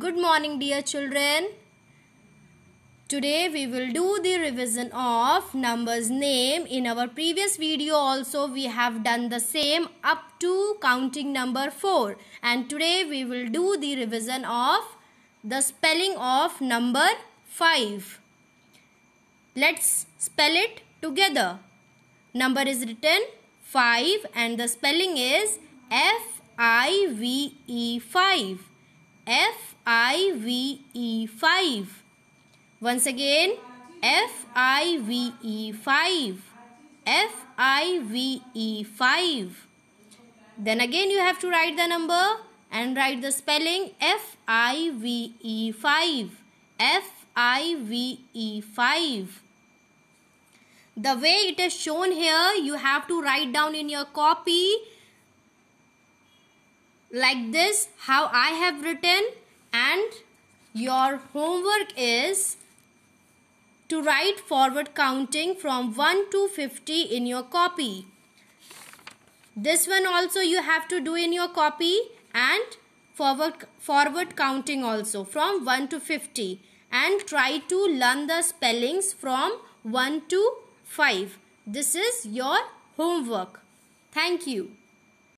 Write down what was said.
Good morning dear children. Today we will do the revision of numbers name. In our previous video also we have done the same up to counting number 4. And today we will do the revision of the spelling of number 5. Let's spell it together. Number is written 5 and the spelling is F-I-V-E 5. F IVE 5. Once again, FIVE 5. FIVE 5. Then again you have to write the number and write the spelling FIVE FIVE 5. The way it is shown here, you have to write down in your copy like this how I have written and your homework is to write forward counting from 1 to 50 in your copy. This one also you have to do in your copy and forward, forward counting also from 1 to 50 and try to learn the spellings from 1 to 5. This is your homework. Thank you.